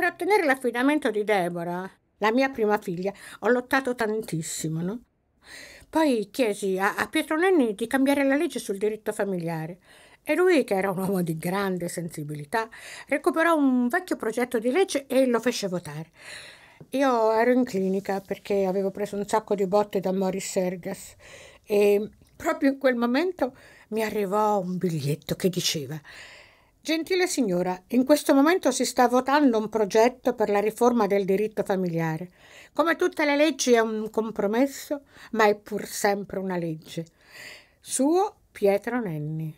Per ottenere l'affidamento di Deborah, la mia prima figlia, ho lottato tantissimo, no? Poi chiesi a, a Pietro Nenni di cambiare la legge sul diritto familiare e lui, che era un uomo di grande sensibilità, recuperò un vecchio progetto di legge e lo fece votare. Io ero in clinica perché avevo preso un sacco di botte da Morris Sergas e proprio in quel momento mi arrivò un biglietto che diceva Gentile signora, in questo momento si sta votando un progetto per la riforma del diritto familiare. Come tutte le leggi è un compromesso, ma è pur sempre una legge. Suo Pietro Nenni.